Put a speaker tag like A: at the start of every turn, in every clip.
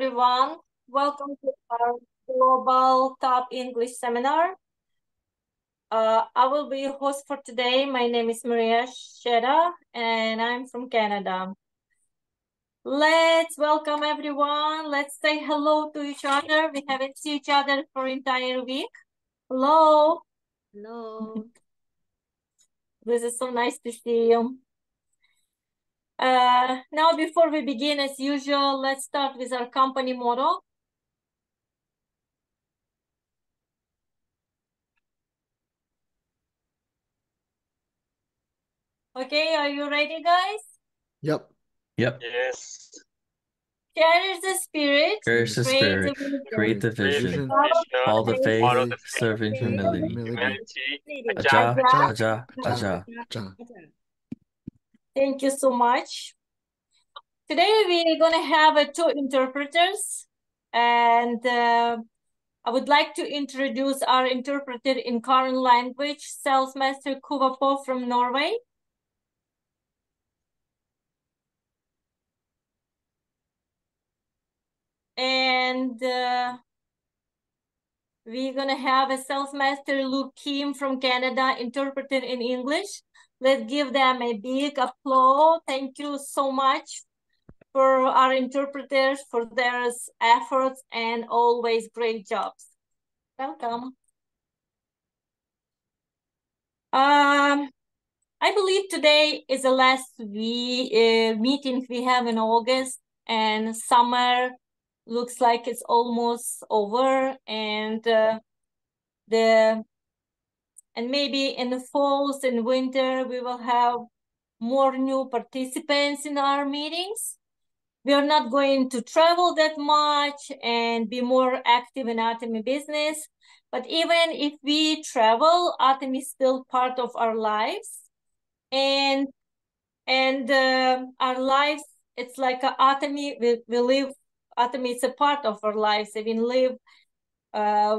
A: everyone. Welcome to our Global Top English Seminar. Uh, I will be your host for today. My name is Maria Sheda, and I'm from Canada. Let's welcome everyone. Let's say hello to each other. We haven't seen each other for entire week. Hello. Hello. this is so nice to see you. Uh, now, before we begin, as usual, let's start with our company motto. Okay, are you ready, guys?
B: Yep. Yep. Yes.
A: Cherish the spirit. Cherish the spirit. Create the vision. All the faith, serving humility. Aja, aja, aja. Thank you so much. Today we're going to have uh, two interpreters and uh, I would like to introduce our interpreter in current language, Salesmaster Kuvapo from Norway. And uh, we're going to have a Salesmaster Luke Kim from Canada, interpreted in English. Let's give them a big applause. Thank you so much for our interpreters for their efforts and always great jobs. Welcome. Um, I believe today is the last we uh, meeting we have in August and summer looks like it's almost over and uh, the and maybe in the falls and winter, we will have more new participants in our meetings. We are not going to travel that much and be more active in Atomy business. But even if we travel, Atomy is still part of our lives. And and uh, our lives, it's like an atomy. We, we live, atomy is a part of our lives. even we live uh,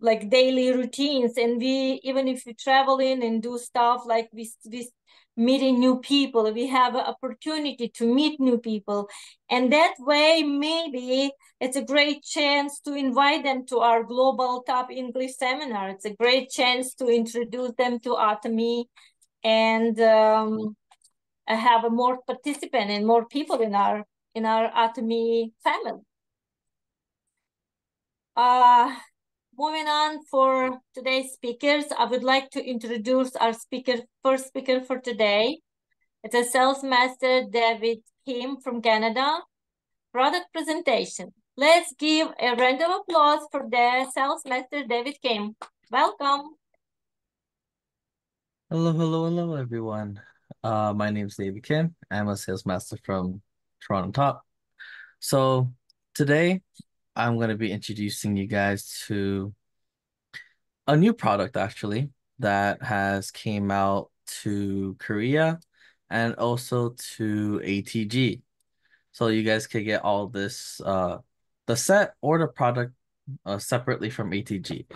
A: like daily routines and we even if we travel in and do stuff like we, we meeting new people we have an opportunity to meet new people and that way maybe it's a great chance to invite them to our global top english seminar it's a great chance to introduce them to atomy and um, have a more participant and more people in our in our atomy family uh, moving on for today's speakers, I would like to introduce our speaker, first speaker for today. It's a sales master, David Kim from Canada. Product presentation. Let's give a round of applause for the sales master, David Kim. Welcome.
B: Hello, hello, hello, everyone. Uh, my name is David Kim. I'm a sales master from Toronto Top. So today I'm going to be introducing you guys to a new product actually that has came out to Korea and also to ATG. So you guys could get all this uh the set or the product uh, separately from ATG.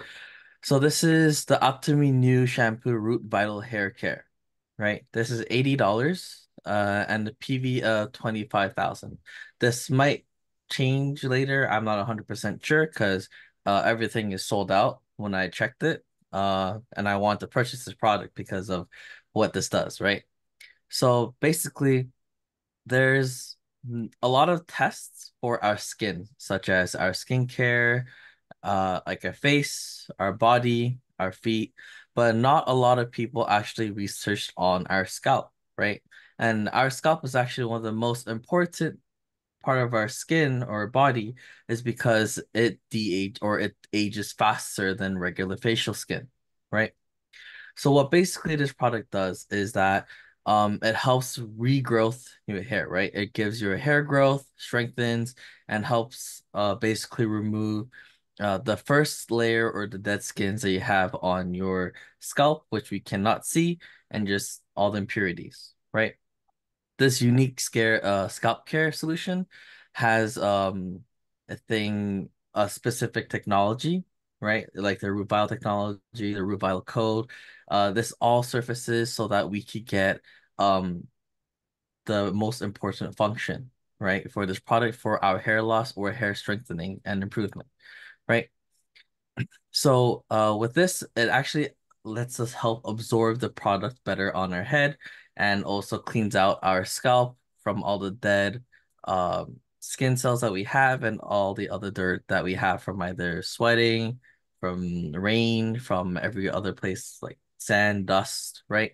B: So this is the Optimi New Shampoo Root Vital Hair Care, right? This is $80 uh and the PV of uh, 25,000. This might change later. I'm not 100% sure because uh, everything is sold out when I checked it. Uh, and I want to purchase this product because of what this does, right? So basically, there's a lot of tests for our skin, such as our skincare, uh, like our face, our body, our feet, but not a lot of people actually researched on our scalp, right? And our scalp is actually one of the most important part of our skin or body is because it de or it ages faster than regular facial skin, right? So what basically this product does is that um it helps regrowth your hair, right? It gives your hair growth, strengthens, and helps uh basically remove uh the first layer or the dead skins that you have on your scalp, which we cannot see, and just all the impurities, right? this unique scare uh scalp care solution has um a thing a specific technology right like the root vial technology the root vial code uh this all surfaces so that we could get um the most important function right for this product for our hair loss or hair strengthening and improvement right so uh with this it actually lets us help absorb the product better on our head and also cleans out our scalp from all the dead um, skin cells that we have and all the other dirt that we have from either sweating, from rain, from every other place like sand, dust, right?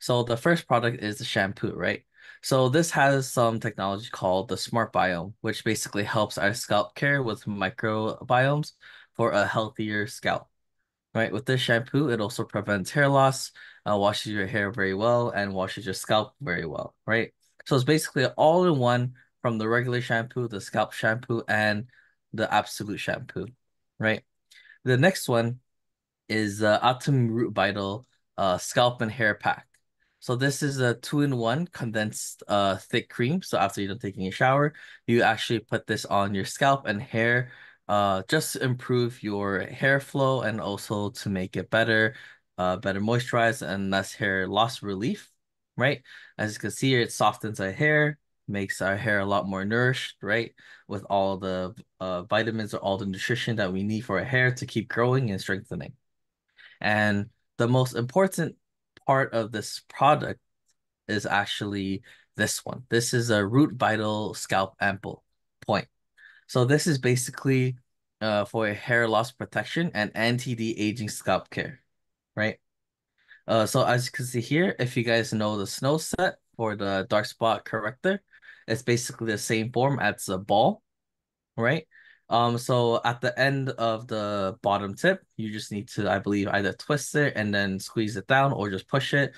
B: So the first product is the shampoo, right? So this has some technology called the Smart Biome, which basically helps our scalp care with microbiomes for a healthier scalp. Right, with this shampoo, it also prevents hair loss, uh, washes your hair very well and washes your scalp very well, right? So it's basically all in one from the regular shampoo, the scalp shampoo, and the absolute shampoo, right? The next one is uh, Atom Root Vital uh, Scalp and Hair Pack. So this is a two-in-one condensed uh thick cream. So after you're done taking a shower, you actually put this on your scalp and hair uh just to improve your hair flow and also to make it better uh, better moisturize and less hair loss relief, right? As you can see here, it softens our hair, makes our hair a lot more nourished, right? With all the uh, vitamins or all the nutrition that we need for our hair to keep growing and strengthening. And the most important part of this product is actually this one. This is a Root Vital Scalp Ample Point. So this is basically uh, for hair loss protection and anti-aging scalp care right? Uh, so as you can see here, if you guys know the snow set for the dark spot corrector, it's basically the same form as a ball, right? Um, so at the end of the bottom tip, you just need to, I believe, either twist it and then squeeze it down or just push it.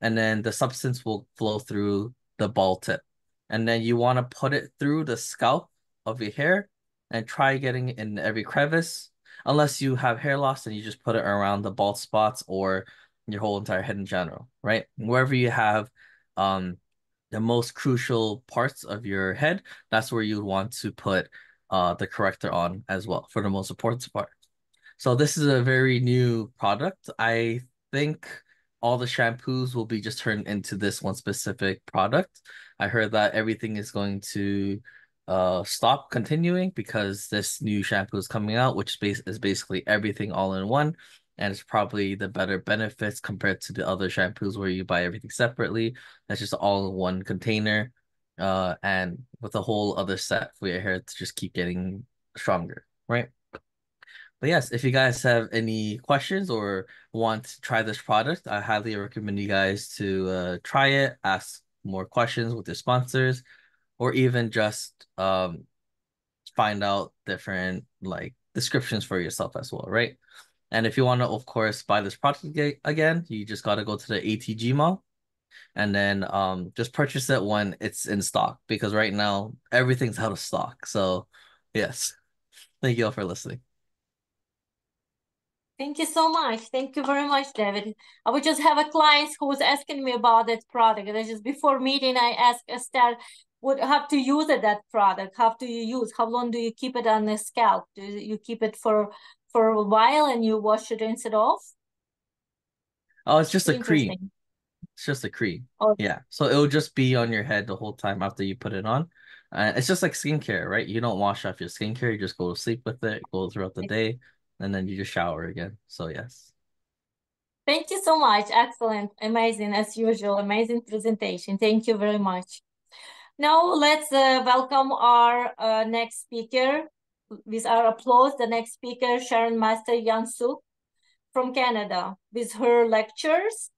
B: And then the substance will flow through the ball tip. And then you want to put it through the scalp of your hair and try getting in every crevice unless you have hair loss and you just put it around the bald spots or your whole entire head in general, right? Wherever you have um the most crucial parts of your head, that's where you want to put uh the corrector on as well for the most important part. So this is a very new product. I think all the shampoos will be just turned into this one specific product. I heard that everything is going to uh stop continuing because this new shampoo is coming out, which base is basically everything all in one, and it's probably the better benefits compared to the other shampoos where you buy everything separately. That's just all in one container, uh, and with a whole other set for your hair to just keep getting stronger, right? But yes, if you guys have any questions or want to try this product, I highly recommend you guys to uh, try it, ask more questions with your sponsors, or even just um find out different like descriptions for yourself as well, right? And if you want to, of course, buy this product again, you just got to go to the ATG mall and then um just purchase it when it's in stock because right now everything's out of stock. So, yes. Thank you all for listening.
A: Thank you so much. Thank you very much, David. I would just have a client who was asking me about that product. And just before meeting, I asked Estelle, would have to use it that product how do you use how long do you keep it on the scalp do you keep it for for a while and you wash it rinse it off
B: oh it's just a cream it's just a cream okay. Oh. yeah so it'll just be on your head the whole time after you put it on uh, it's just like skincare right you don't wash off your skincare you just go to sleep with it go throughout the day and then you just shower again so yes
A: thank you so much excellent amazing as usual amazing presentation thank you very much now let's uh, welcome our uh, next speaker. With our applause, the next speaker, Sharon Master Yansuk from Canada, with her lectures,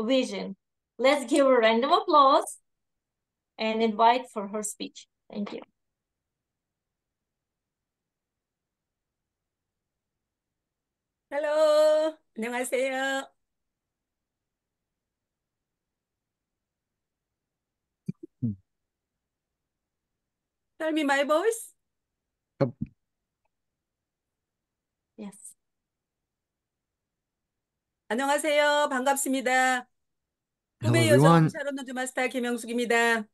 A: Vision. Let's give a round of applause and invite for her speech. Thank you.
C: Hello, Namaste. Tell me my voice. Yep. Yes. 안녕하세요. 반갑습니다.
A: 꿈의 Hello, 여정 everyone.
C: 샤론노즈 마스터 김영숙입니다.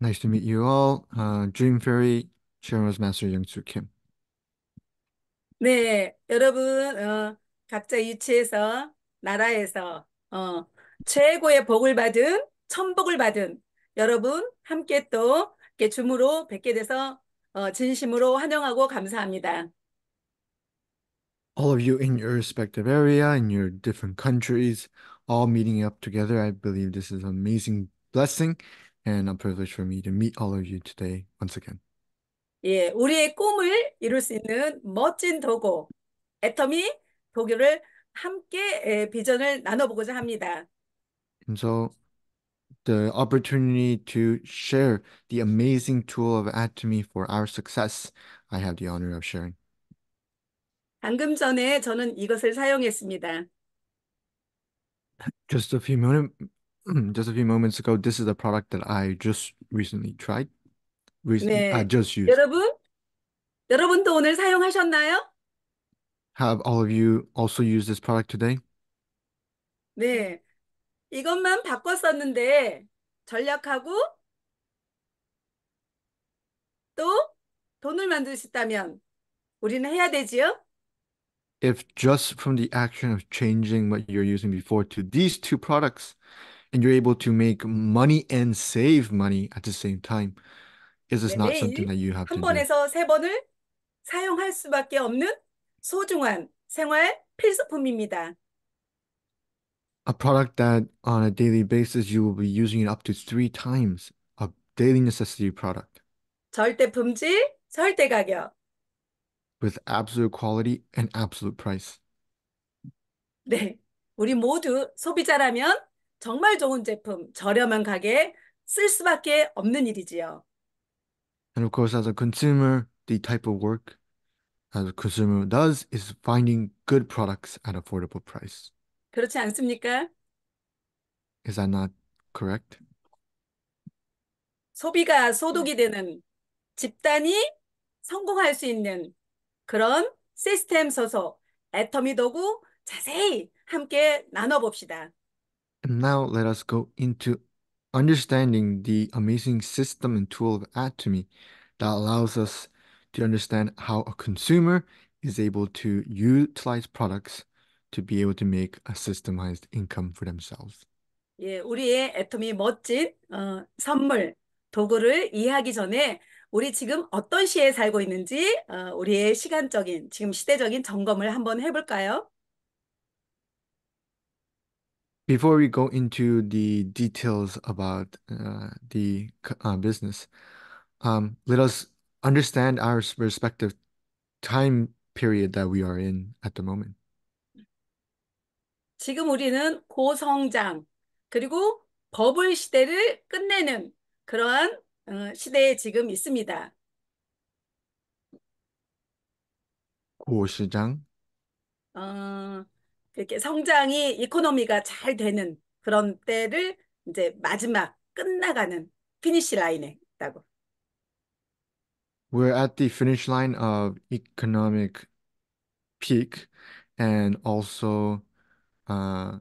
D: Nice to meet you all. Uh, Dream Fairy Sharon's Master Youngsu Kim.
C: 네, 여러분 어, 각자 유치에서 나라에서 어, 최고의 복을 받은 천복을 받은 여러분 함께 또께 줌으로 뵙게 돼서 진심으로 환영하고 감사합니다.
D: All of you in your respective area, in your different countries, all meeting up together. I believe this is an amazing blessing and a privilege for me to meet all of you today once again.
C: 예, 우리의 꿈을 이룰 수 있는 멋진 도구, 애텀이 도구를 함께 비전을 나눠보고자 합니다.
D: And so the opportunity to share the amazing tool of Atomy for our success, I have the honor of sharing.
C: 방금 전에 저는 이것을 사용했습니다.
D: Just a few moment, just a few moments ago, this is a product that I just recently tried. Recently, 네. I just used.
C: 여러분, 여러분도 오늘 사용하셨나요?
D: Have all of you also used this product today?
C: 네, 이것만 바꿨었는데 전략하고 또 돈을 만들 수 있다면 우리는 해야 되지요.
D: If just from the action of changing what you're using before to these two products and you're able to make money and save money at the same time, is this not something that you have to do? 한 번에서
C: 세 번을 사용할 수밖에 없는 소중한 생활 필수품입니다.
D: a product that on a daily basis you will be using it up to three times a daily necessity product
C: 절대 품질, 절대 가격.
D: with absolute quality and absolute price.
C: 네. 우리 모두 소비자라면 정말 좋은 제품, 저렴한 가격에 쓸 수밖에 없는 일이지요.
D: And of course, as a consumer, the type of work as a consumer does is finding good products at affordable price.
C: 그렇지 않습니까?
D: Is that not correct?
C: 소비가 소득이 되는 집단이 성공할 수 있는 그런 시스템 소속 애터미더구 자세히 함께 나눠봅시다.
D: And now let us go into understanding the amazing system and tool of Atomy that allows us to understand how a consumer is able to utilize products to be able to make a systemized income for themselves.
C: 예, 우리의 애톰이 멋진 어, 선물 도구를 이해하기 전에 우리 지금 어떤 시에 살고 있는지 어, 우리의 시간적인 지금 시대적인 점검을 한번 해볼까요?
D: Before we go into the details about uh, the uh, business, um, let us understand our respective time period that we are in at the moment.
C: 지금 우리는 고성장 그리고 버블 시대를 끝내는 그러한 어, 시대에 지금 있습니다.
D: 고시장?
C: 어, 이렇게 성장이 이코노미가 잘 되는 그런 때를 이제 마지막 끝나가는 피니시 라인에 있다고.
D: We're at the finish line of economic peak and also 아,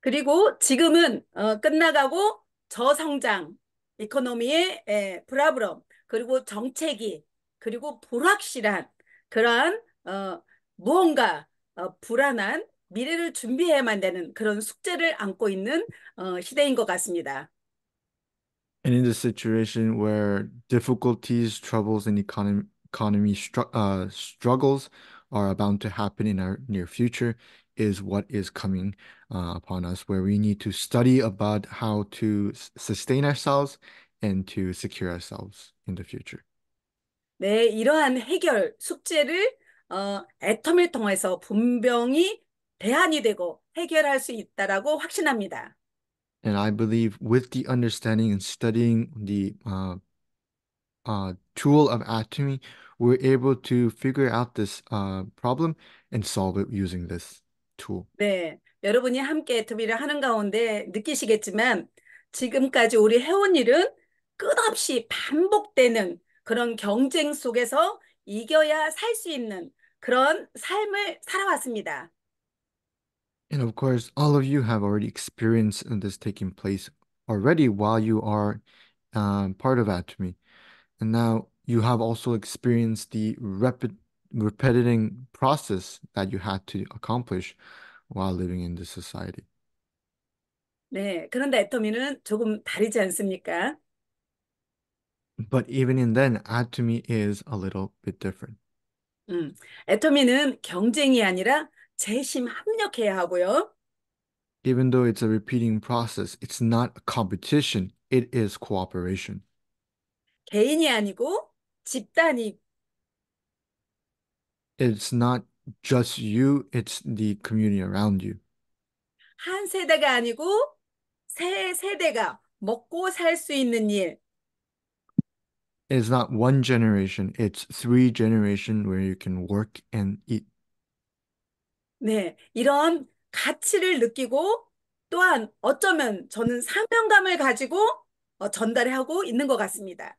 C: 그리고 지금은 어, 끝나가고 저성장, 이코노미의 브라브럼 예, 그리고 정책이 그리고 불확실한 그러한 어, 무언가 어, 불안한 미래를 준비해야만 되는 그런 숙제를 안고 있는 어, 시대인 것 같습니다.
D: And in the situation where difficulties, troubles, and economy economy stru uh, struggles are bound to happen in our near future is what is coming uh, upon us, where we need to study about how to sustain ourselves and to secure ourselves in the future.
C: 네, 이러한 해결 숙제를 어, 애텀을 통해서 분명히 대안이 되고 해결할 수 있다라고 확신합니다.
D: And I believe with the understanding and studying the uh, uh, tool of atomy, we're able to figure out this uh, problem and solve it using this tool.
C: 네, 여러분이 함께 애터미를 하는 가운데 느끼시겠지만 지금까지 우리 해온 일은 끝없이 반복되는 그런 경쟁 속에서 이겨야 살수 있는 그런 삶을 살아왔습니다.
D: And of course, all of you have already experienced this taking place already while you are um, part of Atomy. And now you have also experienced the rapid repeating process that you had to accomplish while living in this society.
C: 네, 그런데 애터미는 조금 다르지 않습니까?
D: But even in then, atomy is a little bit different.
C: 음, 애터미는 경쟁이 아니라 재심 합력해야 하고요.
D: Even though it's a repeating process, it's not a competition, it is cooperation.
C: 개인이 아니고 집단이
D: It's not just you, it's the community around you.
C: 한 세대가 아니고 세 세대가 먹고 살 수 있는 일.
D: It's not one generation, it's three generation where you can work and eat.
C: 네, 이런 가치를 느끼고 또한 어쩌면 저는 사명감을 가지고 전달하고 있는 것 같습니다.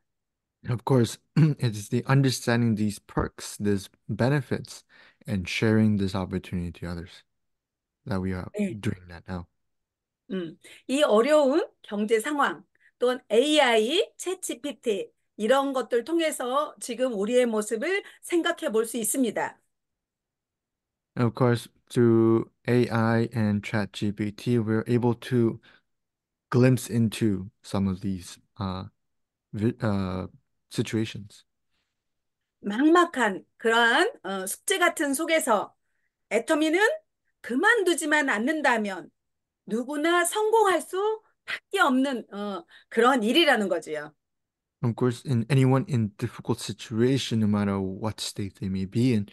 D: Of course, it's the understanding these perks, these benefits, and sharing this opportunity to others that we are 네. doing that now.
C: 음, 이 어려운 경제 상황 또는 AI, 챗GPT 이런 것들 통해서 지금 우리의 모습을 생각해 있습니다.
D: Of course, through AI and ChatGPT, we're able to glimpse into some of these uh, uh, situations.
C: 막막한 그러한 어, 숙제 같은 속에서 애터미는 그만두지만 않는다면 누구나 성공할 수밖에 없는 어, 그런 일이라는 거지요.
D: Of course, in anyone in difficult situation, no matter what state they may be in,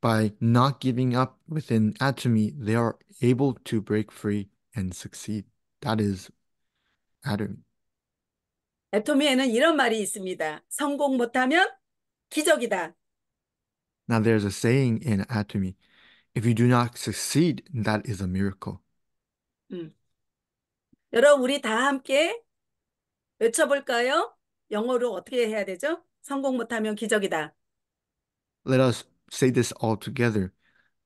D: by not giving up within Atomy, they are able to break free and succeed. That is Atomy.
C: 애토미에는 이런 말이 있습니다. 성공 못하면 기적이다.
D: Now there's a saying in Atomy, if you do not succeed, that is a miracle.
C: 음. 여러분 우리 다 함께 외쳐볼까요? 영어로 어떻게 해야 되죠? 성공 못하면 기적이다.
D: Let us say this all together.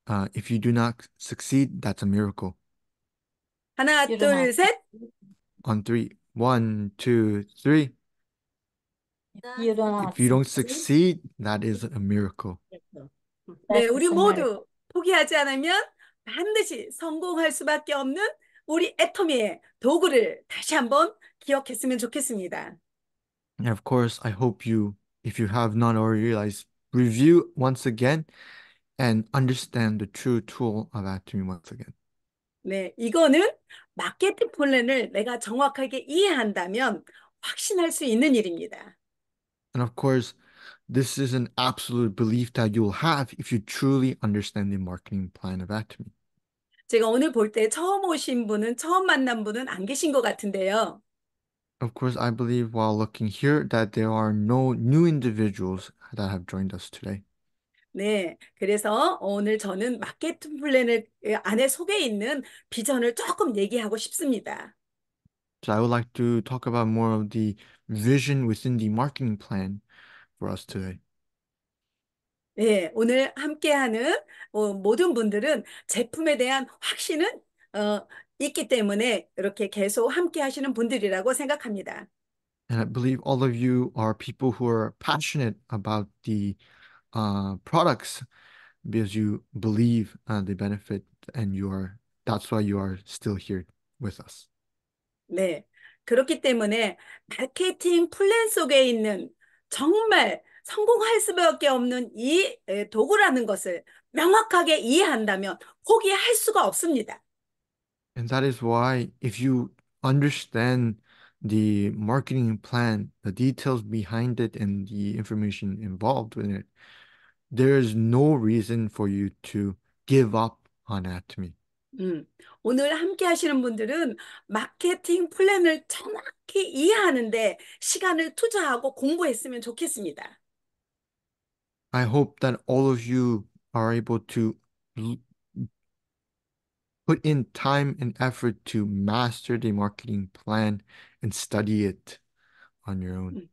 D: Uh, if you do not succeed, that's a miracle.
C: 하나, 둘, 셋.
D: On three. One, two, three.
C: You don't If you don't succeed,
D: that is a miracle.
A: 네, 우리 모두
C: 포기하지 않으면 반드시 성공할 수밖에 없는 우리 애터미의 도구를 다시 한번 기억했으면 좋겠습니다.
D: And of course, I hope you, if you have not already realized, review once again and understand the true tool of atomy once again.
C: 네, 이거는 마케팅 플랜을 내가 정확하게 이해한다면 확신할 수 있는 일입니다.
D: And of course, this is an absolute belief that you'll have if you truly understand the marketing plan of Atomy.
C: 제가 오늘 볼 때 처음 오신 분은 처음 만난 분은 안 계신 것 같은데요.
D: Of course, I believe while looking here that there are no new individuals that have joined us today.
C: 네, 그래서 오늘 저는 마케팅 플랜을 안에 속에 있는 비전을 조금 얘기하고 싶습니다.
D: So I would like to talk about more of the vision within the marketing plan for us today.
C: 네, 오늘 함께하는 어, 모든 분들은 제품에 대한 확신은 어, 있기 때문에 이렇게 계속 함께하시는 분들이라고 생각합니다.
D: And I believe all of you are people who are passionate about the uh, products because you believe uh, they benefit and you are that's why you are still here with us.
C: 네. 그렇기 때문에 마케팅 플랜 속에 있는 정말 성공할 수밖에 없는 이 도구라는 것을 명확하게 이해한다면 포기할 수가 없습니다.
D: And that is why if you understand the marketing plan, the details behind it and the information involved in it, there is no reason for you to give up on atomy.
C: 음, 오늘 함께 하시는 분들은 마케팅 플랜을 정확히 이해하는데 시간을 투자하고 공부했으면 좋겠습니다.
D: I hope that all of you are able to put in time and effort to master the marketing plan and study it on your own.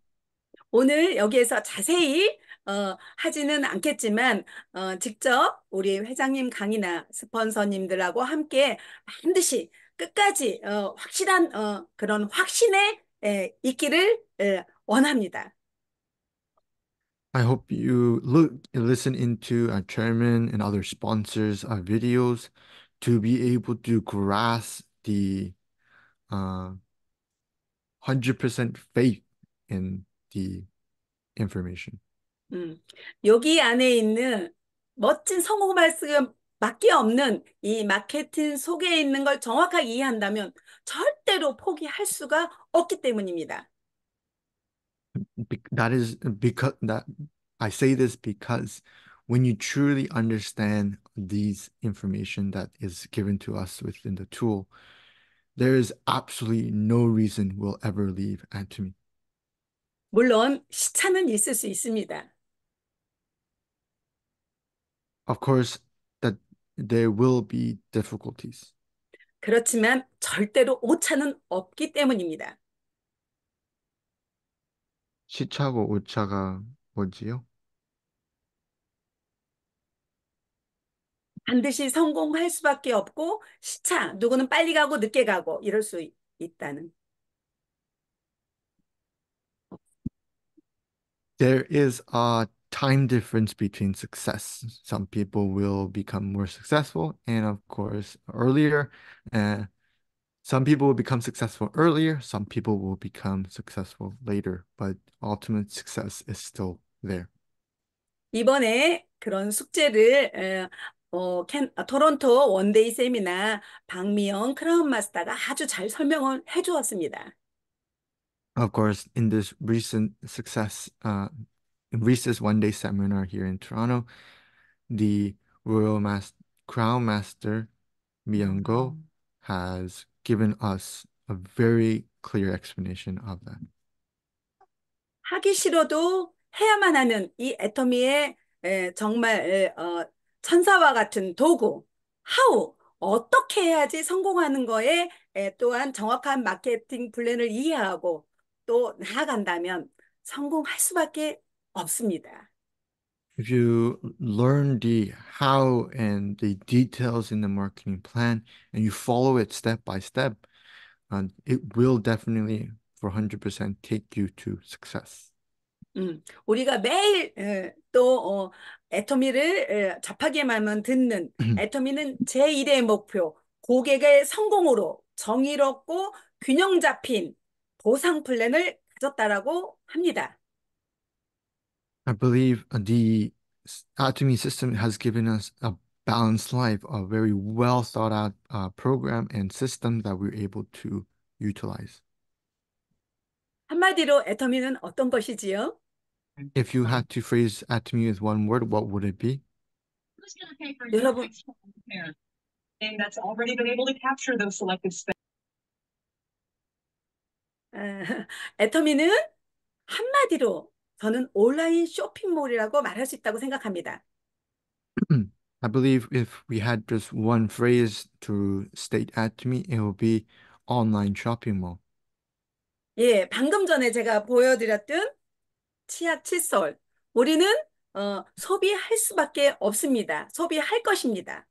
C: 오늘 여기에서 자세히 어, 하지는 않겠지만 어, 직접 우리 회장님 강의나 스폰서님들하고 함께 반드시 끝까지 어, 확실한 어, 그런 확신에 에, 있기를 에, 원합니다.
D: I hope you look and listen into our chairman and other sponsors' uh, videos to be able to grasp the uh, 100% faith in the information.
C: 음. 여기 안에 있는 멋진 성공 말씀 밖에 없는 이 마케팅 속에 있는 걸 정확하게 이해한다면 절대로 포기할 수가 없기 때문입니다.
D: That is because that I say this because when you truly understand these information that is given to us within the tool, there is absolutely no reason we'll ever leave Atomy.
C: 물론 시차는 있을 수 있습니다.
D: Of course, that there will be difficulties.
C: 그렇지만 절대로 오차는 없기 때문입니다.
D: 시차고 오차가 뭐지요?
C: 반드시 성공할 수밖에 없고 시차, 누구는 빨리 가고 늦게 가고 이럴 수 있- 다는
D: There is a time difference between success. Some people will become more successful, and of course, earlier. Uh, some people will become successful earlier, some people will become successful later, but ultimate success is still there.
C: 이번에 그런 숙제를 어, 캔, 토론토 원데이 세미나 박미영 크라운 마스터가 아주 잘 설명을 해 주었습니다.
D: Of course, in this recent success uh, Reese's one day seminar here in Toronto, the Royal Mas Crown Master Miyongo has given us a very clear explanation of that.
C: 하기 싫어도 해야만 하는 이 애터미의 에, 정말 에, 어, 천사와 같은 도구, how, 어떻게 해야지 성공하는 거에 에, 또한 정확한 마케팅 플랜을 이해하고 또 나아간다면 성공할 수밖에 없습니다.
D: if you learn the how and the details in the marketing plan and you follow it step by step, um, it will definitely for 100% take you to success.
C: 음, 우리가 매일 에, 또 어, 애터미를 에, 접하게만 듣는 애터미는 제1의 목표, 고객의 성공으로 정의롭고 균형 잡힌 보상 플랜을 가졌다라고 합니다.
D: I believe the Atomy system has given us a balanced life, a very well thought out uh, program and system that we're able to utilize.
C: 한마디로 애터미는 어떤 것이지요?
D: If you had to phrase atomy with one word, what would it be?
C: Who's going to pay for your 여러분,
A: and that's already been able to capture those selected spaces.
C: 애터미는 한마디로 저는 온라인 쇼핑몰이라고 말할 수 있다고 생각합니다.
D: I believe if we had just one phrase to state Atomy, it would be online shopping mall.
C: 예, 방금 전에 제가 보여드렸던 치약 칫솔. 우리는 어, 소비할 수밖에 없습니다. 소비할 것입니다.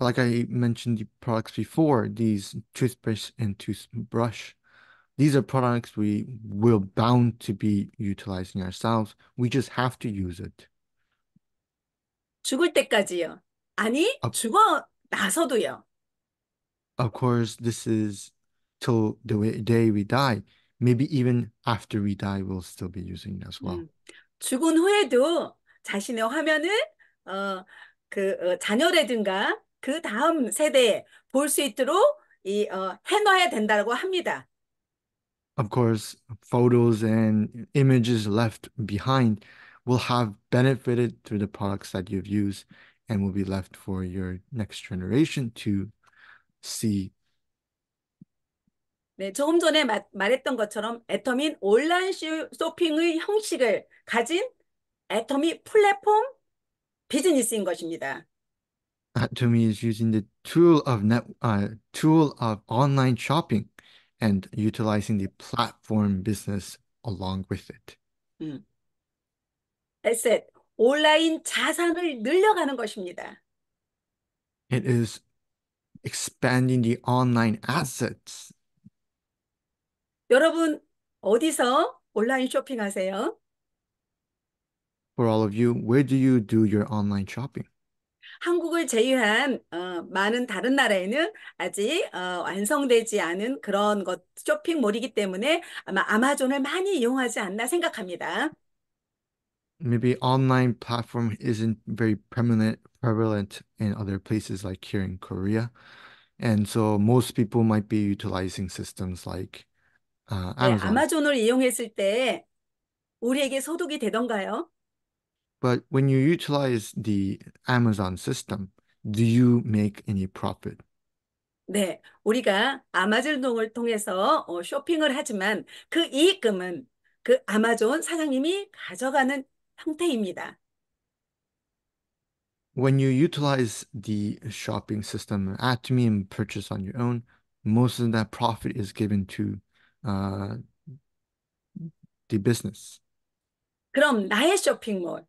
D: Like I mentioned the products before, these toothpaste and toothbrush. these are products we will bound to be utilizing ourselves. We just have to use it.
C: 죽을 때까지요. 아니, of, 죽어 나서도요.
D: Of course, this is till the day we die. Maybe even after we die, we'll still be using it as well.
C: 죽은 후에도 자신의 화면을 어, 그 어, 자녀라든가 그 다음 세대에 볼 있도록 이 어, 해놔야 된다고 합니다
D: of course, photos and images left behind will have benefited through the products that you've used and will be left for your next generation to see.
C: 네, 조금 전에 마, 말했던 것처럼 애터민 온라인 쇼핑의 형식을 가진 애터미 플랫폼 비즈니스인 것입니다.
D: Atomy is using the tool of net uh, tool of online shopping and utilizing the platform business along with it.
C: 음. 에셋, 온라인 자산을 늘려가는 것입니다.
D: It is expanding the online assets.
C: 여러분 어디서 온라인 쇼핑하세요?
D: For all of you, where do you do your online shopping?
C: 한국을 제외한 어, 많은 다른 나라에는 아직 어, 완성되지 않은 그런 것 쇼핑몰이기 때문에 아마 아마존을 많이 이용하지 않나 생각합니다.
D: Maybe online platform isn't very permanent, prevalent in other places like here in Korea. And so most people might be utilizing systems like uh, 네, Amazon. 아마존을
C: 이용했을 때 우리에게 소득이 되던가요?
D: But when you utilize the Amazon system, do you make any profit?
C: 네, 우리가 아마존동을 통해서 어, 쇼핑을 하지만 그 이익금은 그 아마존 사장님이 가져가는 형태입니다.
D: When you utilize the shopping system at me and purchase on your own, most of that profit is given to uh, the business.
C: 그럼 나의 쇼핑몰,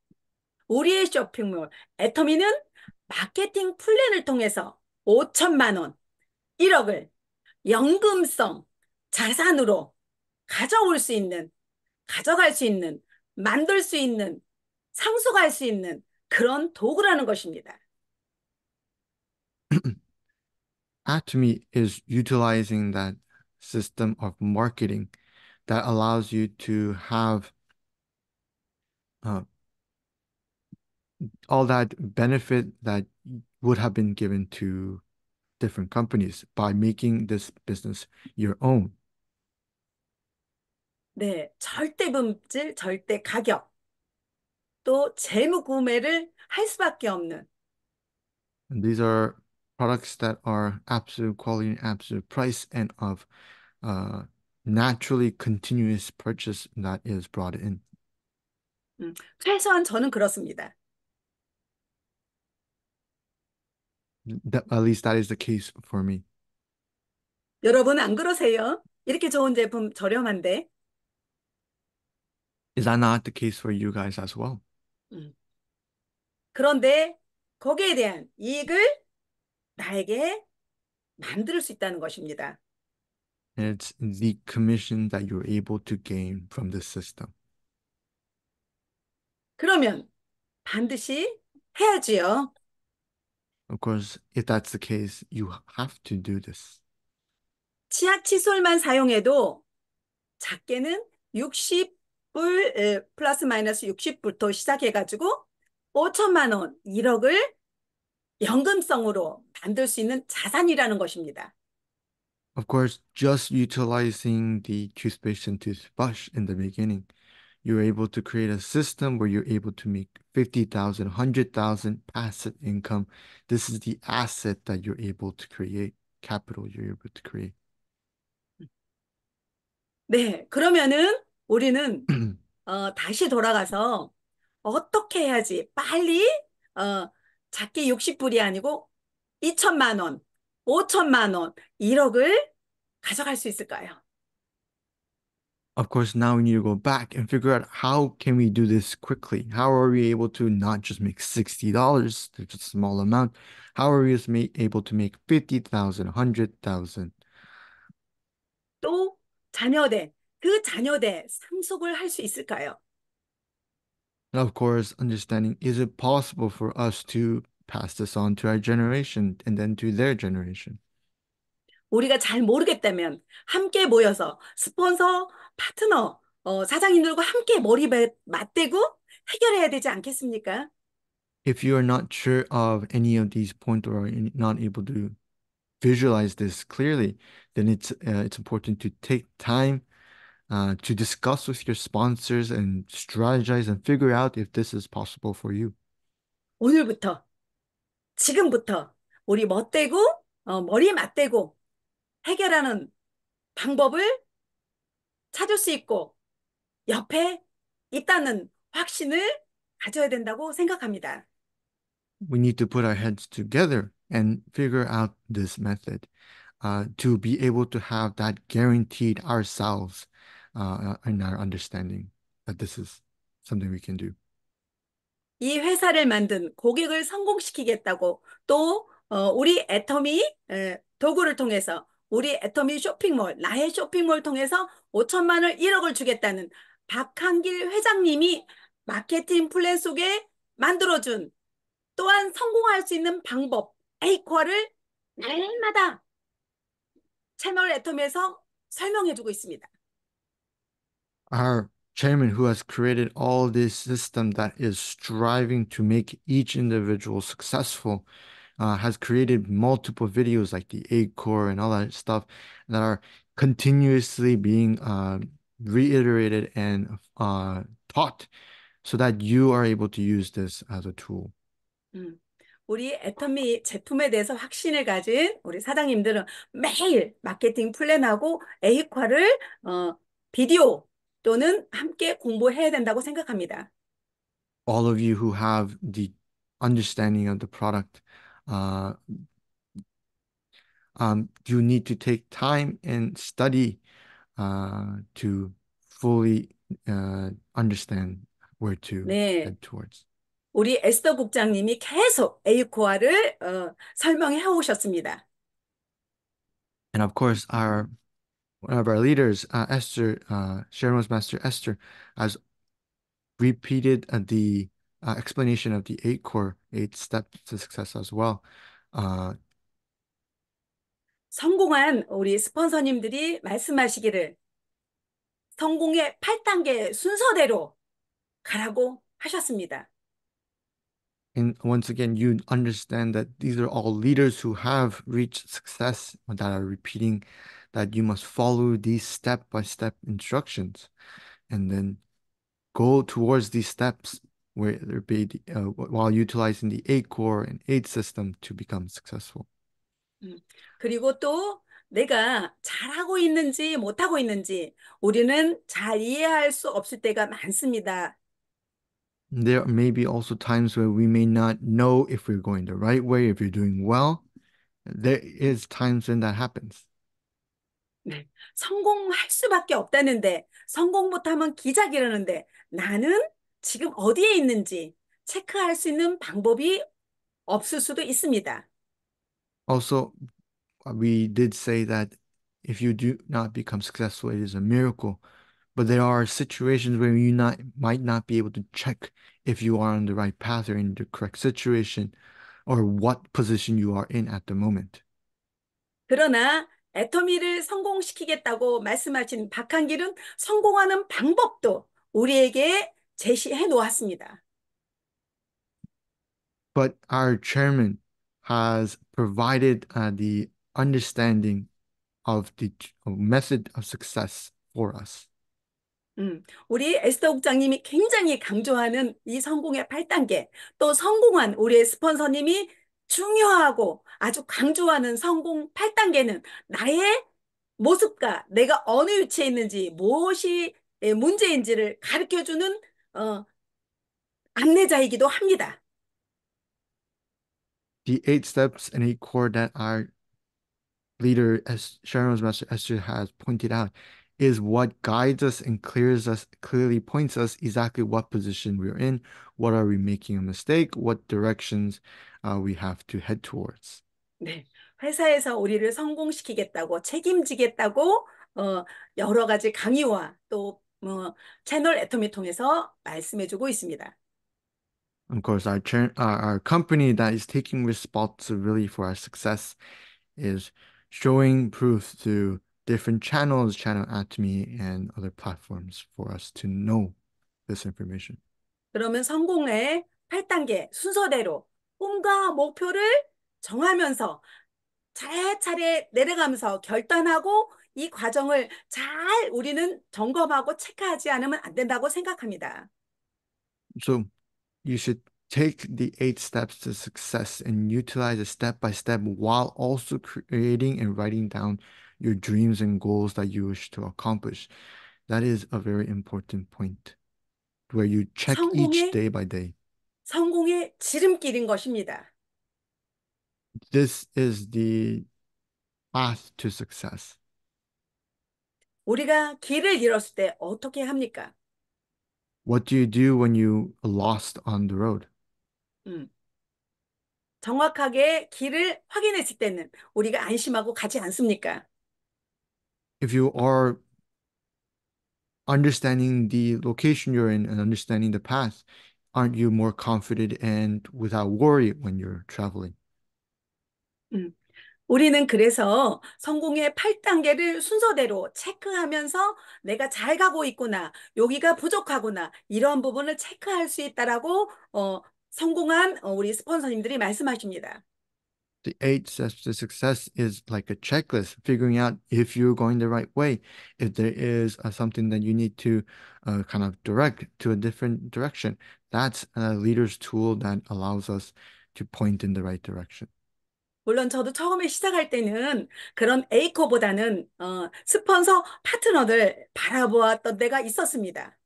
C: 우리의 쇼핑몰 애터미는 마케팅 플랜을 통해서 5천만 원, 1억을 연금성 자산으로 가져올 수 있는, 가져갈 수 있는, 만들 수 있는, 상속할 수 있는 그런 도구라는 것입니다.
D: Atomy is utilizing that system of marketing that allows you to have uh, all that benefit that would have been given to different companies by making this business your own.
C: 네, 절대 품질, 절대 가격, 또 재무 구매를 할 수밖에 없는.
D: And these are products that are absolute quality and absolute price and of uh, naturally continuous purchase that is brought in.
C: 음, 최소한 저는 그렇습니다.
D: That, at least that is the case for me.
C: 여러분 안 그러세요? 이렇게 좋은 제품 저렴한데.
D: Is that not the case for you guys as well?
C: 음. 그런데 거기에 대한 이익을 나에게 만들 수 있다는 것입니다.
D: It's the commission that you're able to gain from the system.
C: 그러면 반드시 해야지요.
D: Of course, if that's the case, you have to do this.
C: 치약 칫솔만 사용해도 작게는 60불 에, 플러스 마이너스 60불부터 시작해가지고 5천만 원, 1억을 연금성으로 만들 수 있는 자산이라는 것입니다.
D: Of course, just utilizing the toothpaste and toothbrush in the beginning, you're able to create a system where you're able to make 50,000, 100,000 passive income. This is the asset that you're able to create, capital you're able to create.
C: 네, 그러면은 우리는 어, 다시 돌아가서 어떻게 해야지 빨리 어, 작게 60불이 아니고 2천만 원, 5천만 원, 1억을 가져갈 수 있을까요?
A: of
D: course, now we need to go back and figure out how can we do this quickly? How are we able to not just make $60, That's a small amount. How are we able to make 50,000, 100,000?
C: 또 자녀대, 그 자녀대 상속을 할 수 있을까요?
D: And of course, understanding is it possible for us to pass this on to our generation and then to their generation?
C: 우리가 잘 모르겠다면 함께 모여서 스폰서 파트너, 어, 사장님들과 함께 머리 맞대고 해결해야 되지 않겠습니까?
D: If you are not sure of any of these points or are not able to visualize this clearly, then it's uh, it's important to take time uh, to discuss with your sponsors and strategize and figure out if this is possible for you.
C: 오늘부터 지금부터 우리 멋대고 어, 머리 맞대고 해결하는 방법을 찾을 수 있고 옆에 있다는 확신을 가져야 된다고 생각합니다.
D: We need to put our heads together and figure out this method uh, to be able to have that guaranteed ourselves uh, in our understanding that this is something we can do.
A: 이 회사를
C: 만든 고객을 성공시키겠다고 또 어, 우리 애텀이 에, 도구를 통해서 우리 애터미 쇼핑몰, 나의 쇼핑몰 통해서 5천만 원, 1억을 주겠다는 박한길 회장님이 마케팅 플랜 속에 만들어준 또한 성공할 수 있는 방법, 에이코어를 날마다 채널 애터미에서 설명해주고 있습니다.
D: Our chairman who has created all this system that is striving to make each individual successful uh, has created multiple videos like the A core and all that stuff that are continuously being uh, reiterated and uh, taught so that you are able to use this as a tool.
C: 음. 우리 애터미 제품에 대해서 확신을 가진 우리 사장님들은 매일 마케팅 플랜하고 에이콰를 어, 비디오 또는 함께 공부해야 된다고 생각합니다.
D: All of you who have the understanding of the product, uh, um, you need to take time and study uh, to fully uh, understand where to 네. head towards.
C: 우리 에스더 국장님이 계속 에이코아를 어, 설명해 오셨습니다.
D: And of course, our one of our leaders, uh, Esther, uh, Sharon's master Esther, has repeated uh, the uh, explanation of the eight core, eight steps to success as well. Uh,
C: 성공한 우리 스폰서님들이 말씀하시기를 성공의 8단계 순서대로 가라고 하셨습니다.
D: And once again, you understand that these are all leaders who have reached success that are repeating that you must follow these step by step instructions and then go towards these steps whether it be the, uh, while utilizing the eight core and eight system to become successful.
C: 그리고 또 내가 잘하고 있는지 못하고 있는지 우리는 잘 이해할 수 없을 때가 많습니다.
D: There may be also times where we may not know if we're going the right way, if you're doing well. There is times when that happens.
C: 네, 성공할 수밖에 없다는데 성공 못하면 기작이라는데 나는 지금 어디에 있는지 체크할 수 있는 방법이 없을 수도 있습니다.
D: Also, we did say that if you do not become successful, it is a miracle. But there are situations where you not, might not be able to check if you are on the right path or in the correct situation or what position you are in at the moment.
C: 그러나 애터미를 성공시키겠다고 말씀하신 박한길은 성공하는 방법도 우리에게 제시해 놓았습니다.
D: But our chairman has provided uh, the understanding of the method of success for us.
C: 음, 우리 에스터 국장님이 굉장히 강조하는 이 성공의 8단계, 또 성공한 우리의 스폰서님이 중요하고 아주 강조하는 성공 8단계는 나의 모습과 내가 어느 위치에 있는지 무엇이 예, 문제인지를 가르쳐주는 어, 안내자이기도 합니다.
D: The eight steps and eight core that our leader, as Sharon's master Esther has pointed out, is what guides us and clears us, clearly points us exactly what position we're in, what are we making a mistake, what directions uh, we have to head towards.
C: 네, 회사에서 우리를 성공시키겠다고 책임지겠다고 어, 여러 가지 강의와 또뭐 채널 애텀을 통해서 말씀해주고 있습니다.
D: Of course, our, our our company that is taking responsibility for our success is showing proof through different channels, Channel Atomy and other platforms for us to know this information.
C: 그러면 성공의 8단계 순서대로 꿈과 목표를 정하면서 차례차례 내려가면서 결단하고 이 과정을 잘 우리는 점검하고 체크하지 않으면 안 된다고 생각합니다.
D: So you should take the eight steps to success and utilize it step by step while also creating and writing down your dreams and goals that you wish to accomplish. That is a very important point where you check each day by day.
C: 성공의 지름길인 것입니다.
D: This is the path to success.
C: 우리가 길을 잃었을 때 어떻게 합니까?
D: What do you do when you are lost on the road?
C: 음. 정확하게 길을 확인했을 때는 우리가 안심하고 가지 않습니까?
D: If you are understanding the location you're in and understanding the path, aren't you more confident and without worry when you're traveling?
C: 음. 우리는 그래서 성공의 8단계를 순서대로 체크하면서 내가 잘 가고 있구나, 여기가 부족하구나 이런 부분을 체크할 수 있다라고 어, 성공한 우리 스폰서님들이 말씀하십니다.
D: The eight steps to success is like a checklist, figuring out if you're going the right way, if there is uh, something that you need to uh, kind of direct to a different direction. That's a leader's tool that allows us to point in the right direction.
C: 물론 저도 처음에 시작할 때는 그런 에이코보다는 어, 스폰서 파트너들 바라보았던 때가 있었습니다.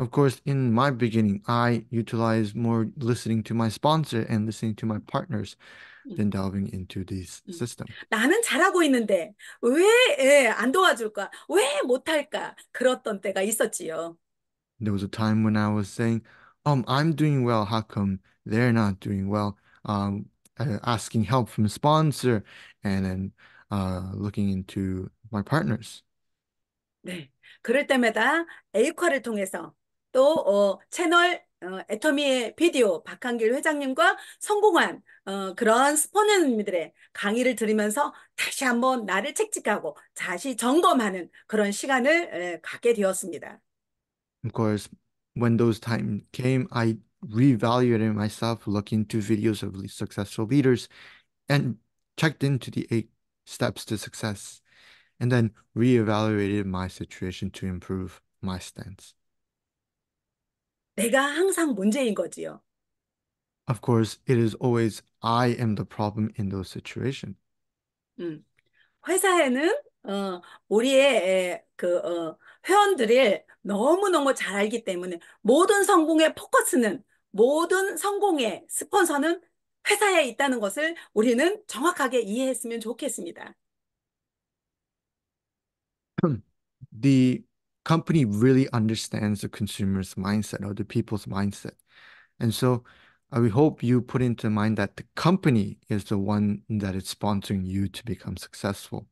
D: Of course, in my beginning, I utilized more listening to my sponsor and listening to my partners than delving into this system.
C: 나는 잘하고 있는데 왜 안 도와줄까? 왜 못할까? 그랬던 때가 있었지요.
D: There was a time when I was saying, um, I'm doing well. How come they're not doing well? Um, and asking help from a sponsor and then uh, looking into my partners.
C: 네, 그럴 때마다 에이콰를 통해서 또 어, 채널 어, 애터미의 비디오 박한길 회장님과 성공한 어, 그런 스포너님들의 강의를 들으면서 다시 한번 나를 책찍하고 다시 점검하는 그런 시간을 에, 갖게 되었습니다.
D: Of course, when those time came, I reevaluating myself, looking to videos of successful leaders, and checked into the eight steps to success, and then reevaluated my situation to improve my stance.
C: 내가 항상 문제인 거지요.
D: Of course, it is always I am the problem in those situations.
C: 음, 회사에는 어, 우리의 그 어, 회원들을 너무너무 잘 알기 때문에 모든 성공의 포커스는 모든 성공의 스폰서는 회사에 있다는 것을 우리는 정확하게 이해했으면 좋겠습니다.
D: The company really understands the consumer's mindset or the people's mindset. And so I would hope you put into mind that the company is the one that is sponsoring you to become successful.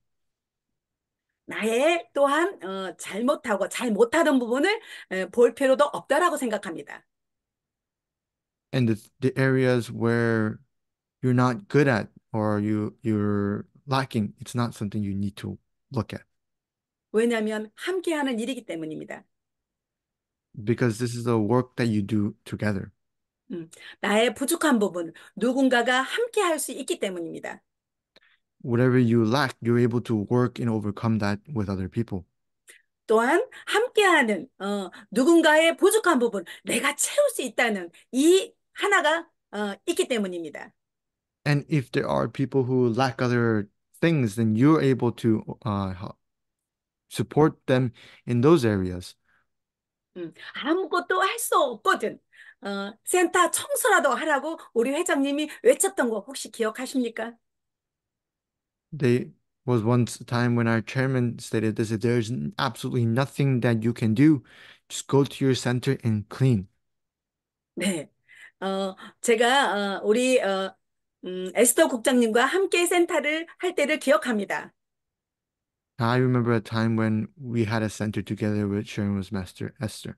C: 나의 또한 어, 잘못하고 잘 못하던 부분을 에, 볼 필요도 없다라고 생각합니다.
D: And the, the areas where you're not good at or you you're lacking, it's not something you need to look at.
C: 왜냐하면 함께하는 일이기 때문입니다.
D: Because this is a work that you do together.
C: 음, 나의 부족한 부분 누군가가 함께할 수 있기 때문입니다.
D: whatever you lack, you're able to work and overcome that with other people.
C: 또한 함께하는 어, 누군가의 부족한 부분 내가 채울 수 있다는 이 하나가 어, 있기 때문입니다.
D: And if there are people who lack other things, then you're able to uh, support them in those areas.
C: 음, 아무것도 할 수 없거든. 어, 센터 청소라도 하라고 우리 회장님이 외쳤던 거 혹시 기억하십니까?
D: There was once a time when our chairman stated this, that there's absolutely nothing that you can do. Just go to your center and clean.
C: 네. 어, 제가 어, 우리 어, 에스터 국장님과 함께 센터를 할 때를 기억합니다.
D: I remember a time when we had a center together with Sharon was Master Esther.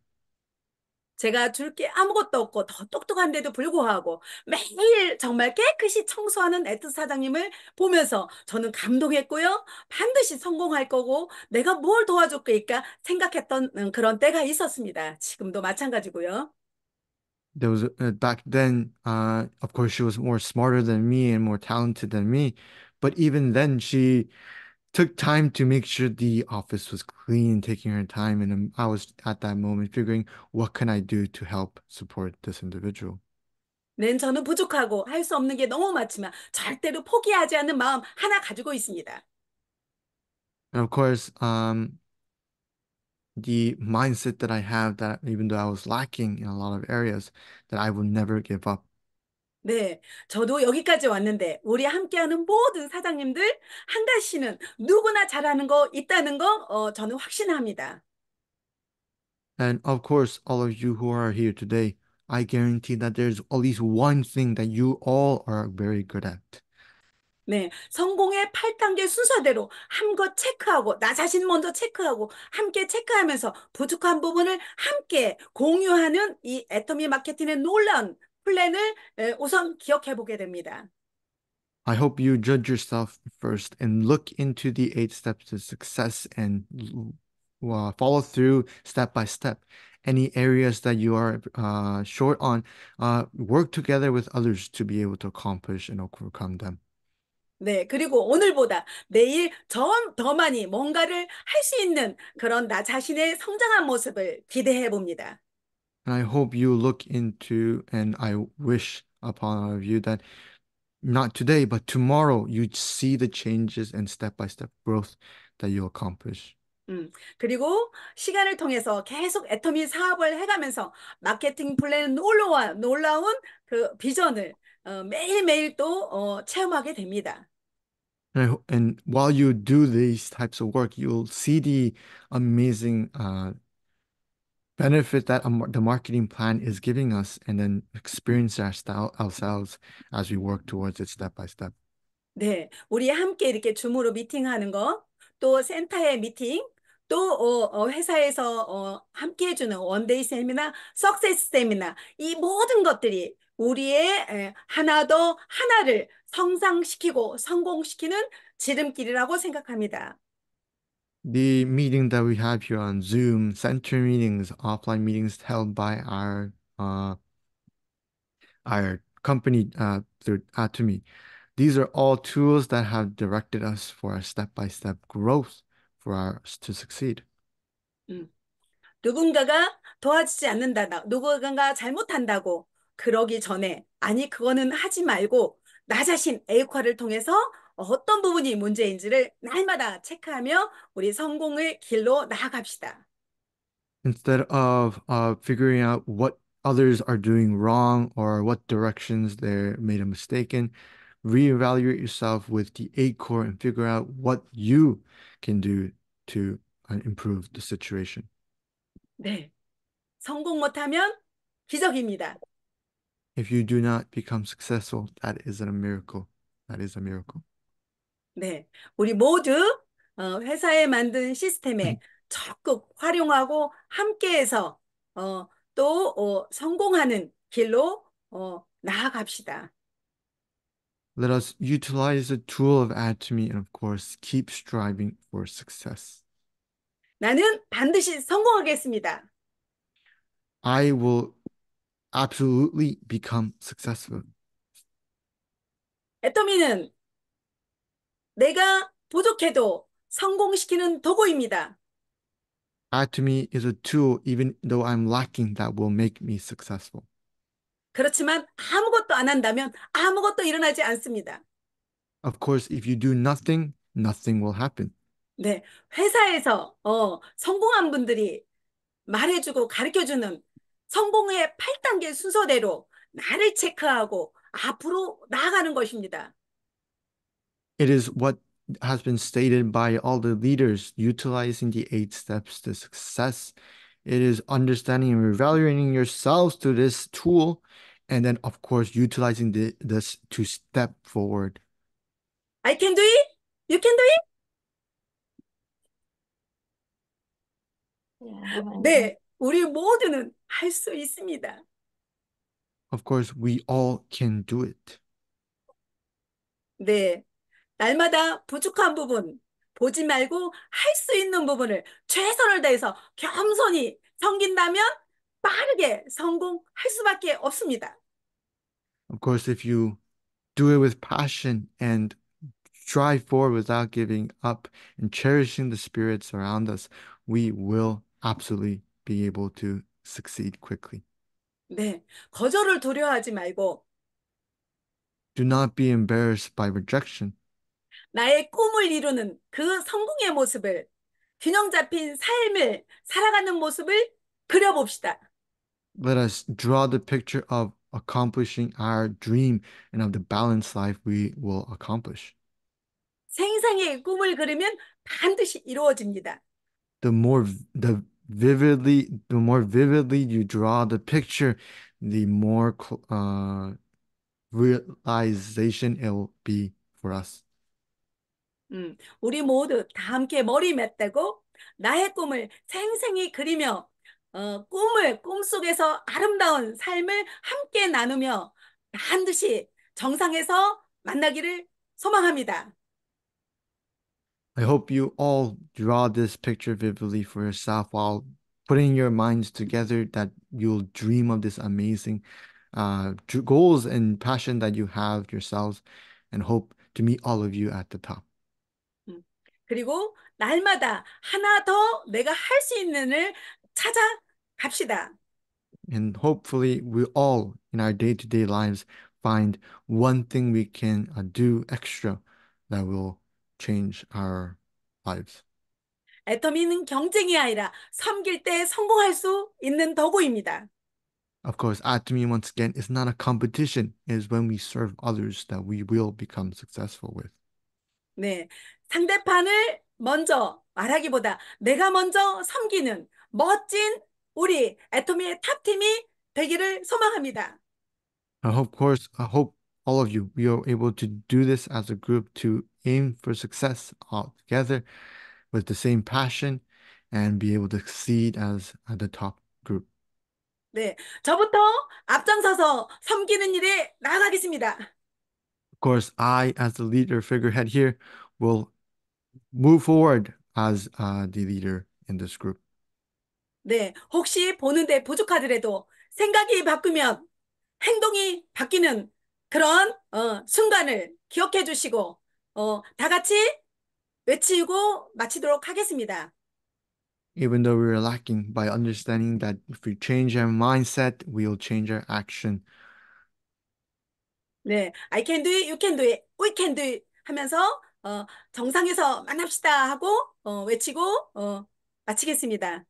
C: 제가 줄 게 아무것도 없고 더 똑똑한데도 불구하고 매일 정말 깨끗이 청소하는 에트 사장님을 보면서 저는 감동했고요. 반드시 성공할 거고 내가 뭘 도와줄까 생각했던 그런 때가 있었습니다. 지금도 마찬가지고요.
D: There was uh, back then, uh, of course, she was more smarter than me and more talented than me, but even then, she took time to make sure the office was clean, taking her time. And um, I was at that moment figuring, what can I do to help support this individual?
C: 는 저는 부족하고 할 수 없는 게 너무 많지만 절대로 포기하지 않는 마음 하나 가지고 있습니다.
D: And of course, um, the mindset that I have that even though I was lacking in a lot of areas, that I will never give up
C: 네, 저도 여기까지 왔는데 우리 함께하는 모든 사장님들 한 가지는 누구나 잘하는 거 있다는 거 어, 저는 확신합니다.
D: And of course, all of you who are here today, I guarantee that there's at least one thing that you all are very good at.
C: 네, 성공의 8단계 순서대로 한것 체크하고 나 자신 먼저 체크하고 함께 체크하면서 부족한 부분을 함께 공유하는 이 애터미 마케팅의 놀라운 플랜을 우선 기억해 보게 됩니다.
D: I hope you judge yourself first and look into the eight steps to success and uh, follow through step by step. Any areas that you are uh, short on, uh, work together with others to be able to accomplish and overcome them.
C: 네, 그리고 오늘보다 내일 점더 많이 뭔가를 할 수 있는 그런 나 자신의 성장한 모습을 기대해 봅니다.
D: And I hope you look into and I wish upon all of you that not today, but tomorrow, you see the changes and step by step growth that you accomplish.
C: 음, 그리고 시간을 통해서 계속 애터미 사업을 해가면서 마케팅 플랜 놀라와, 놀라운 그 비전을 어, 매일 또 어, 체험하게 됩니다.
D: And, and while you do these types of work, you'll see the amazing uh, benefit that the marketing plan is giving us and then experience our style ourselves as we work towards it step by step.
C: 네, 우리 함께 이렇게 줌으로 미팅하는 거, 또 센터의 미팅, 또 어, 어, 회사에서 어, 함께 해주는 원데이 세미나, 석세스 세미나 이 모든 것들이 우리의 에, 하나 더 하나를 성장시키고 성공시키는 지름길이라고 생각합니다.
D: the meeting that we have here on Zoom, center meetings, offline meetings held by our uh, our company uh, through Atomy. These are all tools that have directed us for our step-by-step growth for us to succeed.
C: 누군가가 도와주지 않는다, 누군가가 잘못한다고 그러기 전에 아니 그거는 하지 말고 나 자신 에이콰를 통해서 어떤 부분이 문제인지를 날마다 체크하며 우리 성공의 길로 나아갑시다.
D: Instead of uh, figuring out what others are doing wrong or what directions they made a mistake in, reevaluate yourself with the eight core and figure out what you can do to improve the situation.
C: 네. 성공 못하면 기적입니다.
D: If you do not become successful, that isn't a miracle. That is a miracle.
C: 네, 우리 모두 어, 회사에 만든 시스템에 적극 활용하고 함께해서 어, 또 어, 성공하는 길로 어, 나아갑시다.
D: Let us utilize the tool of atomy and of course keep striving for success.
C: 나는 반드시 성공하겠습니다.
D: I will absolutely become successful.
C: 애터미는 내가 부족해도 성공시키는 도구입니다.
D: Atomy is a tool, even though I'm lacking, that will make me successful.
C: 그렇지만 아무것도 안 한다면 아무것도 일어나지 않습니다.
D: Of course, if you do nothing, nothing will happen.
C: 네, 회사에서 어, 성공한 분들이 말해주고 가르쳐주는 성공의 8단계 순서대로 나를 체크하고 앞으로 나아가는 것입니다.
D: It is what has been stated by all the leaders utilizing the eight steps to success. It is understanding and evaluating yourselves to this tool, and then, of course, utilizing the, this to step forward.
C: I can do it. You can do it. Yeah, 네, 우리 모두는 할 수 있습니다.
D: Of course, we all can do it.
C: 네, 날마다 부족한 부분 보지 말고 할 수 있는 부분을 최선을 다해서 겸손히 섬긴다면 빠르게 성공할 수밖에 없습니다.
D: Of course, if you do it with passion and strive forward without giving up and cherishing the spirits around us, we will absolutely be able to succeed quickly.
C: 네, 거절을 두려워하지 말고
D: Do not be embarrassed by rejection.
C: 나의 꿈을 이루는 그 성공의 모습을 균형 잡힌 삶을 살아가는 모습을 그려봅시다.
D: Let us draw the picture of accomplishing our dream and of the balanced life we will accomplish.
C: 생생히 꿈을 그리면 반드시 이루어집니다.
D: The more the vividly the more vividly you draw the picture, the more uh, realization it will be for us.
C: 음, 우리 모두 다 함께 머리 맺대고 나의 꿈을 생생히 그리며 어, 꿈을 꿈속에서 아름다운 삶을 함께 나누며 반드시 정상에서 만나기를 소망합니다.
D: I hope you all draw this picture vividly for yourself while putting your minds together that you'll dream of this amazing uh, goals and passion that you have yourselves and hope to meet all of you at the top.
C: 그리고 날마다 하나 더 내가 할 수 있는 을 찾아 갑시다.
D: And hopefully we all in our day-to-day lives find one thing we can do extra that will change our lives.
C: 애터미는 경쟁이 아니라 섬길 때 성공할 수 있는 도구입니다.
D: Of course, atomy once again is not a competition. It is when we serve others that we will become successful with.
C: 네, 상대판을 먼저 말하기보다 내가 먼저 섬기는 멋진 우리 애토미의 탑팀이 되기를 소망합니다.
D: I hope, course, I hope all of you, we are able to do this as a group to aim for success all together with the same passion and be able to succeed as at the top group.
C: 네, 저부터 앞장서서 섬기는 일에 나아가겠습니다.
D: Of course, I as the leader figurehead here will move forward as the leader in this group.
C: 네, 혹시 보는데 부족하더라도 생각이 바꾸면 행동이 바뀌는 그런 어, 순간을 기억해 주시고 어, 다 같이 외치고 마치도록 하겠습니다.
D: Even though we are lacking by understanding that if we change our mindset, we will change our action.
C: 네, I can do it, you can do it, we can do it 하면서 어, 정상에서 만납시다 하고 어, 외치고 어, 마치겠습니다.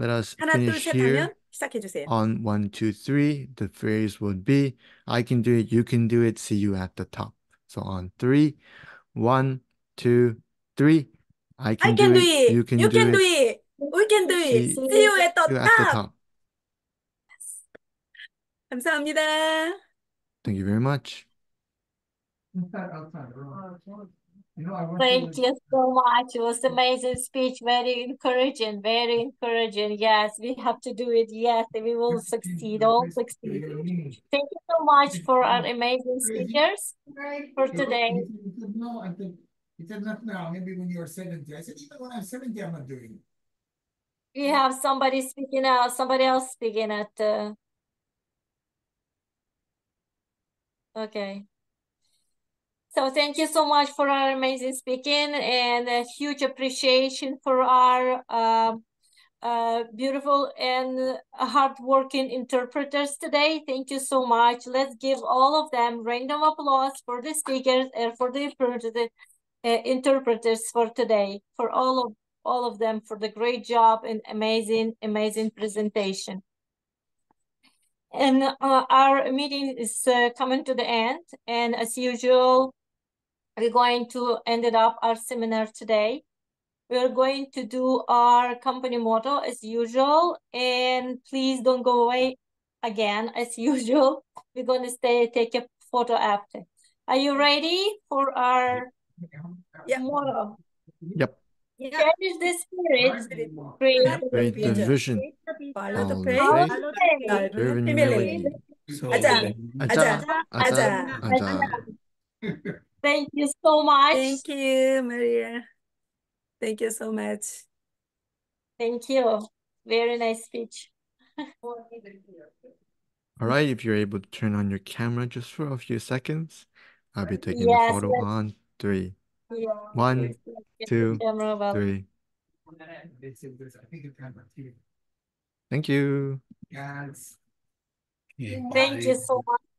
D: Let us 하나 둘 finish 셋 here. 하면
C: 시작해 주세요. On
D: one, two, three, the phrase would be I can do it, you can do it, see you at the top. So on three, one, two, three, I can, I can do, it, you can, you do, can do it,
C: it, we can do it, see, see you at the you at the top. top. 감사합니다.
D: Thank you very much.
A: Inside, outside, around.
D: know, I
C: Thank
A: you so much. It was amazing speech. Very encouraging. Very encouraging. Yes, we have to do it. Yes, we will succeed. All succeed. Thank you so much for our amazing speakers for today.
B: He said, no, I think, said, not now. Maybe when you're 70. I said, even when I'm 70, I'm not doing
A: it. We have somebody speaking out, somebody else speaking at. Uh... Okay. So thank you so much for our amazing speaking and a huge appreciation for our uh, uh, beautiful and hardworking interpreters today. Thank you so much. Let's give all of them random applause for the speakers and for the uh, interpreters for today, for all of all of them for the great job and amazing, amazing presentation. And uh, our meeting is uh, coming to the end. And as usual, we're going to ended up our seminar today. We're going to do our company motto as usual, and please don't go away again as usual. We're going to stay take a photo after. Are you ready for our yeah. motto? Yep. Yeah. Cherish the spirit, create the vision, follow the prayer, driven humility. Aja, aja, aja, aja. Thank you so much. Thank you, Maria. Thank you so much. Thank you. Very nice speech. All
D: right, if you're able to turn on your camera just for a few seconds, I'll be taking yes, the photo yes. on three. Yeah. Thank you.
A: Yes. Thank you so much.